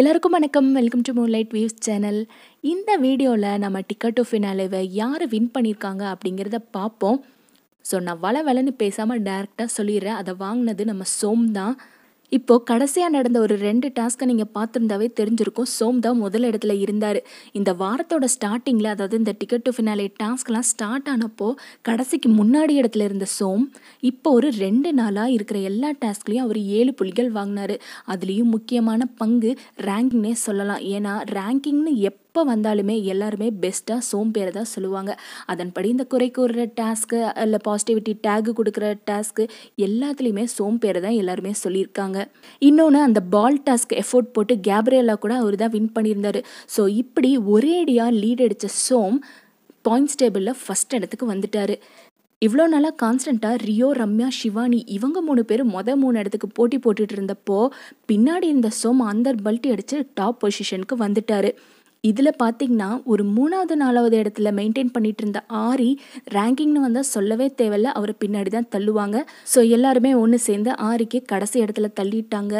எல்லாருக்கும் வணக்கம் welcome to light views channel இந்த வீடியோவில் நம்ம டிக்கெட் டு ஃபினாலேவை யார் வின் பண்ணியிருக்காங்க அப்படிங்கிறத பார்ப்போம் ஸோ நான் வள வளன்னு பேசாமல் டேரெக்டாக சொல்லிடுறேன் அதை வாங்கினது நம்ம சோம் தான் இப்போது கடைசியாக நடந்த ஒரு ரெண்டு டாஸ்க்கை நீங்கள் பார்த்துருந்தாவே தெரிஞ்சிருக்கும் சோம் தான் முதல் இடத்துல இருந்தார் இந்த வாரத்தோட ஸ்டார்டிங்கில் அதாவது இந்த டிக்கெட் டு ஃபினாலே டாஸ்க்லாம் ஸ்டார்ட் ஆனப்போ கடைசிக்கு முன்னாடி இடத்துல இருந்த சோம் இப்போ ஒரு ரெண்டு நாளாக இருக்கிற எல்லா டாஸ்க்லேயும் அவர் ஏழு புள்ளிகள் வாங்கினார் அதுலேயும் முக்கியமான பங்கு ரேங்கிங்னே சொல்லலாம் ஏன்னா ரேங்கிங்னு எப் எப்போ வந்தாலுமே எல்லாருமே பெஸ்ட்டாக சோம்பேற தான் சொல்லுவாங்க அதன்படி இந்த குறை கூறுற டாஸ்க்கு இல்லை பாசிட்டிவிட்டி டேக் கொடுக்குற டாஸ்க்கு எல்லாத்துலேயுமே சோம்பேற தான் எல்லாருமே சொல்லியிருக்காங்க இன்னொன்று அந்த பால் டாஸ்க் எஃபோர்ட் போட்டு கேப்ரேலா கூட அவர் தான் வின் பண்ணியிருந்தார் ஸோ இப்படி ஒரேடியாக லீட் அடித்த சோம் பாயிண்ட்ஸ் டேபிளில் ஃபஸ்ட் இடத்துக்கு வந்துட்டார் இவ்வளோ நாளாக கான்ஸ்டண்ட்டாக ரியோ ரம்யா ஷிவானி இவங்க மூணு பேரும் மொதல் மூணு இடத்துக்கு போட்டி போட்டுட்டு இருந்தப்போ பின்னாடி இருந்த சோம் அந்தர் பல்ட்டி அடித்து டாப் பொசிஷனுக்கு வந்துட்டார் இதில் பார்த்திங்கன்னா ஒரு மூணாவது நாலாவது இடத்துல மெயின்டைன் பண்ணிட்டு இருந்த ஆரி ரேங்கிங்னு வந்தால் சொல்லவே தேவையில்ல அவரை பின்னாடி தான் தள்ளுவாங்க ஸோ எல்லாருமே ஒன்று சேர்ந்து ஆரிக்கு கடைசி இடத்துல தள்ளிட்டாங்க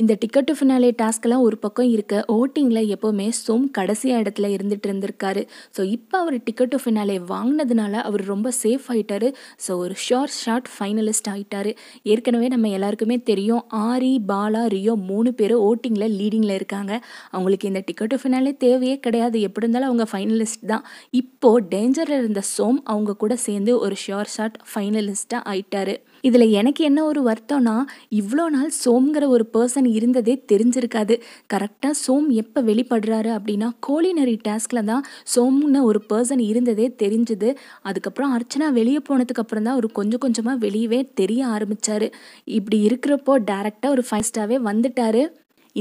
இந்த டிக்கெட் ஃபினாலே டாஸ்க்கெல்லாம் ஒரு பக்கம் இருக்க ஓட்டிங்கில் எப்போவுமே சோம் கடைசியாக இடத்துல இருந்துகிட்டு இருந்திருக்காரு ஸோ இப்போ அவர் டிக்கெட் ஃபினாலே வாங்கினதுனால அவர் ரொம்ப சேஃப் ஆகிட்டாரு ஸோ ஒரு ஷார்ட் ஷார்ட் ஃபைனலிஸ்ட் ஆகிட்டார் ஏற்கனவே நம்ம எல்லாருக்குமே தெரியும் ஆரி பாலா ரியோ மூணு பேரும் ஓட்டிங்கில் லீடிங்கில் இருக்காங்க அவங்களுக்கு இந்த டிக்கெட்டு ஃபினாலே தேவையே கிடையாது எப்படி இருந்தாலும் அவங்க ஃபைனலிஸ்ட் தான் இப்போது டேஞ்சரில் இருந்த சோம் அவங்க கூட சேர்ந்து ஒரு ஷார்ட் ஷார்ட் ஃபைனலிஸ்ட்டாக ஆயிட்டாரு இதில் எனக்கு என்ன ஒரு வருத்தம்னா இவ்வளோ நாள் சோம்ங்கிற ஒரு பர்சன் பர்சன் இருந்ததே தெரிஞ்சிருக்காது கரெக்டாக சோம் எப்போ வெளிப்படுறாரு அப்படின்னா கோலினரி டாஸ்கில் தான் சோம்னு ஒரு பர்சன் இருந்ததே தெரிஞ்சுது அதுக்கப்புறம் அர்ச்சனா வெளியே போனதுக்கப்புறம் தான் அவர் கொஞ்சம் கொஞ்சமாக வெளியவே தெரிய ஆரம்பித்தார் இப்படி இருக்கிறப்போ டேரெக்டாக ஒரு ஃபைவ் ஸ்டாவே வந்துட்டார்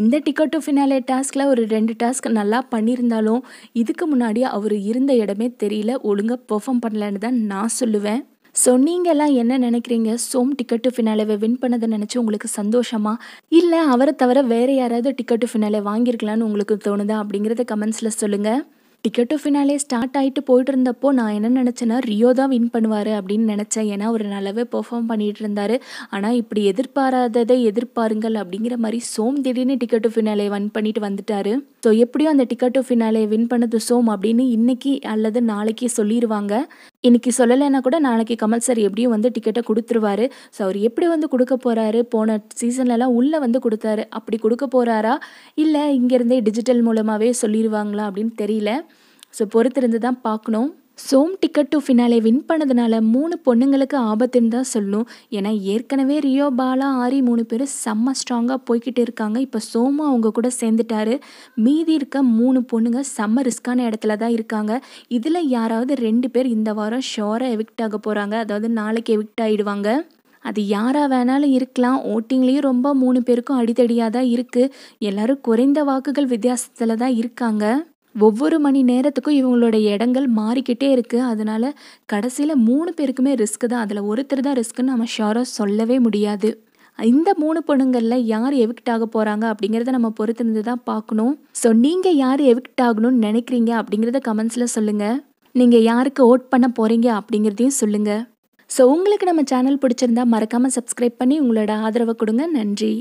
இந்த டிக்கெட் டு ஃபினாலே டாஸ்கில் ஒரு ரெண்டு டாஸ்க் நல்லா பண்ணியிருந்தாலும் இதுக்கு முன்னாடி அவர் இருந்த இடமே தெரியல ஒழுங்காக பெர்ஃபார்ம் பண்ணலன்னு தான் நான் சொல்லுவேன் ஸோ நீங்கள்லாம் என்ன நினைக்கிறீங்க சோம் டிக்கெட்டு ஃபினாலேவை வின் பண்ணதை நினச்சி உங்களுக்கு சந்தோஷமா இல்லை அவரை தவிர வேறு யாராவது டிக்கெட்டு ஃபினாலே வாங்கியிருக்கலான்னு உங்களுக்கு தோணுதா அப்படிங்கிறத கமெண்ட்ஸில் சொல்லுங்கள் டிக்கெட் ஃபினாலே ஸ்டார்ட் ஆகிட்டு போயிட்டு இருந்தப்போ நான் என்ன நினச்சேன்னா ரியோ தான் வின் பண்ணுவார் அப்படின்னு நினச்சேன் ஏன்னா ஒரு நல்லாவே பெர்ஃபார்ம் பண்ணிகிட்டு இருந்தார் ஆனால் இப்படி எதிர்பாராததை எதிர்பாருங்கள் அப்படிங்கிற மாதிரி சோம் திடீர்னு டிக்கெட் ஃபினாலே வின் பண்ணிட்டு வந்துட்டார் ஸோ எப்படியும் அந்த டிக்கெட் டு ஃபினாலே வின் பண்ணது சோம் அப்படின்னு இன்றைக்கி அல்லது நாளைக்கு சொல்லிடுவாங்க இன்றைக்கி சொல்லலைன்னா கூட நாளைக்கு கமல் சார் எப்படியும் வந்து டிக்கெட்டை கொடுத்துருவாரு ஸோ அவர் எப்படி வந்து கொடுக்க போகிறாரு போன சீசன்லலாம் உள்ளே வந்து கொடுத்தாரு அப்படி கொடுக்க போகிறாரா இல்லை இங்கேருந்தே டிஜிட்டல் மூலமாகவே சொல்லிடுவாங்களா அப்படின்னு தெரியல ஸோ பொறுத்திருந்து தான் பார்க்கணும் சோம் டிக்கெட் டு ஃபினாலே வின் பண்ணதுனால மூணு பொண்ணுங்களுக்கு ஆபத்துன்னு தான் சொல்லணும் ஏன்னா ஏற்கனவே ரியோ பாலா ஆரி மூணு பேர் செம்ம ஸ்ட்ராங்காக போய்கிட்டு இருக்காங்க இப்போ சோமு அவங்க கூட சேர்ந்துட்டாரு மீதி இருக்க மூணு பொண்ணுங்க செம்ம ரிஸ்க்கான இடத்துல தான் இருக்காங்க இதில் யாராவது ரெண்டு பேர் இந்த வாரம் ஷோராக எவிக்ட் ஆக போகிறாங்க அதாவது நாளைக்கு எவிக்ட் ஆகிடுவாங்க அது யாராக வேணாலும் இருக்கலாம் ஓட்டிங்லேயும் ரொம்ப மூணு பேருக்கும் அடித்தடியாக தான் இருக்குது எல்லோரும் குறைந்த வாக்குகள் வித்தியாசத்தில் தான் இருக்காங்க ஒவ்வொரு மணி நேரத்துக்கும் இவங்களோட இடங்கள் மாறிக்கிட்டே இருக்குது அதனால் கடைசியில் மூணு பேருக்குமே ரிஸ்க்கு தான் அதில் ஒருத்தர் தான் ரிஸ்க்குன்னு நம்ம ஷோராக சொல்லவே முடியாது இந்த மூணு பொண்ணுங்களில் யார் எவிக்ட் ஆக போகிறாங்க அப்படிங்கிறத நம்ம பொறுத்திருந்து தான் பார்க்கணும் ஸோ நீங்கள் யார் எவிக்ட் ஆகணும்னு நினைக்கிறீங்க அப்படிங்கிறத கமெண்ட்ஸில் சொல்லுங்கள் நீங்கள் யாருக்கு ஓட் பண்ண போகிறீங்க அப்படிங்கிறதையும் சொல்லுங்கள் ஸோ உங்களுக்கு நம்ம சேனல் பிடிச்சிருந்தா மறக்காமல் சப்ஸ்கிரைப் பண்ணி உங்களோட ஆதரவை கொடுங்க நன்றி